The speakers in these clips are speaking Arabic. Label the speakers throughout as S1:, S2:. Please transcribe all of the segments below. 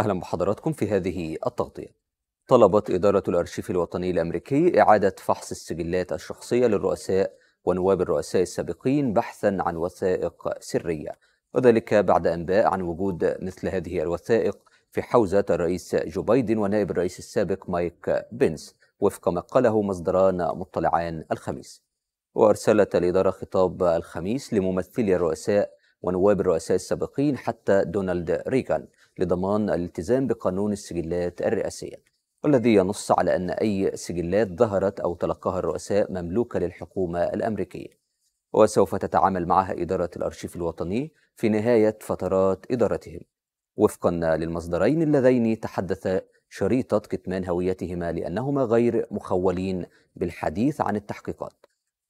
S1: أهلا بحضراتكم في هذه التغطية طلبت إدارة الأرشيف الوطني الأمريكي إعادة فحص السجلات الشخصية للرؤساء ونواب الرؤساء السابقين بحثا عن وثائق سرية وذلك بعد أنباء عن وجود مثل هذه الوثائق في حوزة الرئيس جو بايدن ونائب الرئيس السابق مايك بنس وفق ما قاله مصدران مطلعان الخميس وأرسلت الإدارة خطاب الخميس لممثلي الرؤساء ونواب الرؤساء السابقين حتى دونالد ريغان لضمان الالتزام بقانون السجلات الرئاسية والذي ينص على أن أي سجلات ظهرت أو تلقاها الرؤساء مملوكة للحكومة الأمريكية وسوف تتعامل معها إدارة الأرشيف الوطني في نهاية فترات إدارتهم وفقا للمصدرين اللذين تحدث شريطة كتمان هويتهما لأنهما غير مخولين بالحديث عن التحقيقات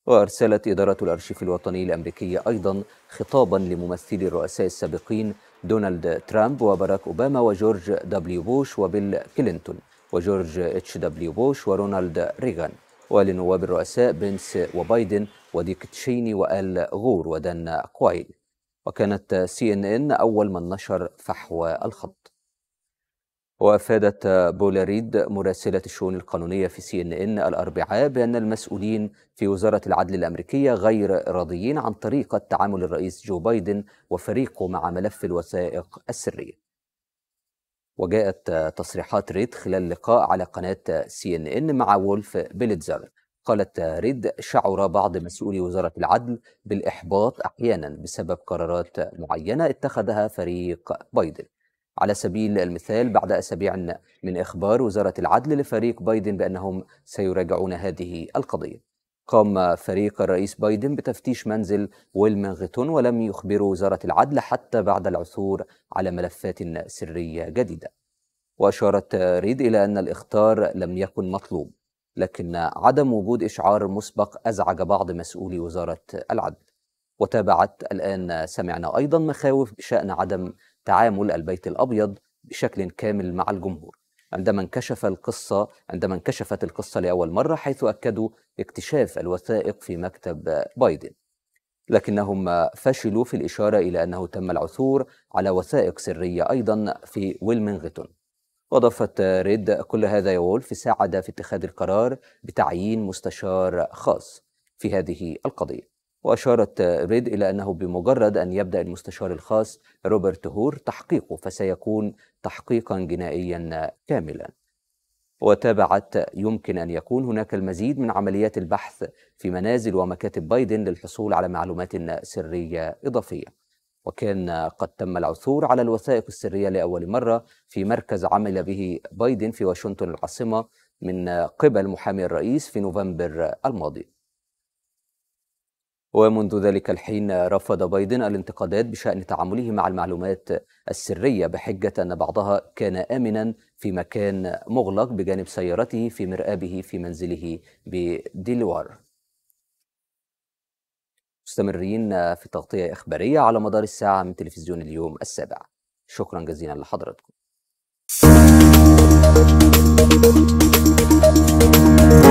S1: وأرسلت إدارة الأرشيف الوطني الأمريكية أيضا خطابا لممثلي الرؤساء السابقين دونالد ترامب وباراك أوباما وجورج دبليو بوش وبيل كلينتون وجورج اتش دبليو بوش ورونالد ريغان ولنواب الرؤساء بنس وبايدن وديك تشيني وآل غور ودان كوايل وكانت سي ان ان أول من نشر فحوى الخط وافادت بولاريد مراسله الشؤون القانونيه في سي ان ان الاربعاء بان المسؤولين في وزاره العدل الامريكيه غير راضيين عن طريقه تعامل الرئيس جو بايدن وفريقه مع ملف الوثائق السريه. وجاءت تصريحات ريد خلال لقاء على قناه سي ان ان مع وولف بيلتزر. قالت ريد شعر بعض مسؤولي وزاره العدل بالاحباط احيانا بسبب قرارات معينه اتخذها فريق بايدن. على سبيل المثال بعد أسابيع من إخبار وزارة العدل لفريق بايدن بأنهم سيراجعون هذه القضية قام فريق الرئيس بايدن بتفتيش منزل ويلمنغتون ولم يخبروا وزارة العدل حتى بعد العثور على ملفات سرية جديدة وأشارت ريد إلى أن الإخطار لم يكن مطلوب لكن عدم وجود إشعار مسبق أزعج بعض مسؤولي وزارة العدل وتابعت الآن سمعنا أيضا مخاوف بشأن عدم تعامل البيت الابيض بشكل كامل مع الجمهور عندما انكشف القصه عندما انكشفت القصه لاول مره حيث اكدوا اكتشاف الوثائق في مكتب بايدن لكنهم فشلوا في الاشاره الى انه تم العثور على وثائق سريه ايضا في ويلمنغتون وأضافت ريد كل هذا يا وولف ساعد في اتخاذ القرار بتعيين مستشار خاص في هذه القضية وأشارت ريد إلى أنه بمجرد أن يبدأ المستشار الخاص روبرت هور تحقيقه فسيكون تحقيقا جنائيا كاملا وتابعت يمكن أن يكون هناك المزيد من عمليات البحث في منازل ومكاتب بايدن للحصول على معلومات سرية إضافية وكان قد تم العثور على الوثائق السرية لأول مرة في مركز عمل به بايدن في واشنطن العاصمة من قبل محامي الرئيس في نوفمبر الماضي ومنذ ذلك الحين رفض بايدن الانتقادات بشأن تعامله مع المعلومات السرية بحجة أن بعضها كان آمنا في مكان مغلق بجانب سيارته في مرآبه في منزله بديلوار مستمرين في تغطية إخبارية على مدار الساعة من تلفزيون اليوم السابع شكرا جزيلا لحضراتكم